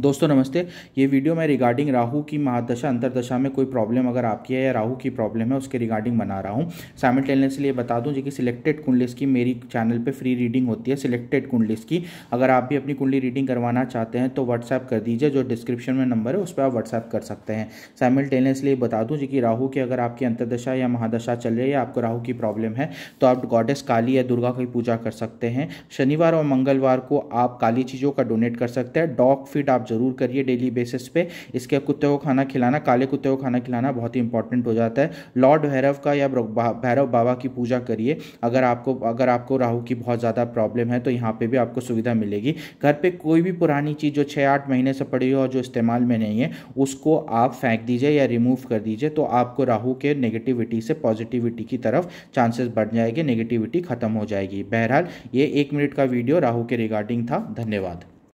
दोस्तों नमस्ते ये वीडियो मैं रिगार्डिंग राहु की महादशा अंतरदशा में कोई प्रॉब्लम अगर आपकी है या राहु की प्रॉब्लम है उसके रिगार्डिंग बना रहा हूँ साइमल टेलनेस लिए बता दूँ जो कि सिलेक्टेड कुंडलीस की मेरी चैनल पे फ्री रीडिंग होती है सिलेक्टेड कुंडलीस की अगर आप भी अपनी कुंडली रीडिंग करवाना चाहते हैं तो व्हाट्सएप कर दीजिए जो डिस्क्रिप्शन में नंबर है उस पर आप व्हाट्सएप कर सकते हैं साइमल टेलनेस लिए बता दूँ जो कि राहू की अगर आपकी अंतरदशा या महादशा चल रही है आपको राहू की प्रॉब्लम है तो आप गॉडेस काली या दुर्गा की पूजा कर सकते हैं शनिवार और मंगलवार को आप काली चीज़ों का डोनेट कर सकते हैं डॉग फीड आप आप ज़रूर करिए डेली बेसिस पे इसके कुत्ते को खाना खिलाना काले कुत्ते को खाना खिलाना बहुत ही इंपॉर्टेंट हो जाता है लॉर्ड भैरव का या भैरव बाबा की पूजा करिए अगर आपको अगर आपको राहु की बहुत ज़्यादा प्रॉब्लम है तो यहाँ पर भी आपको सुविधा मिलेगी घर पर कोई भी पुरानी चीज़ जो छः आठ महीने से पड़ी हो और जो इस्तेमाल में नहीं है उसको आप फेंक दीजिए या रिमूव कर दीजिए तो आपको राहु के नेगेटिविटी से पॉजिटिविटी की तरफ चांसेस बढ़ जाएंगे नेगेटिविटी खत्म हो जाएगी बहरहाल ये एक मिनट का वीडियो राहु के रिगार्डिंग था धन्यवाद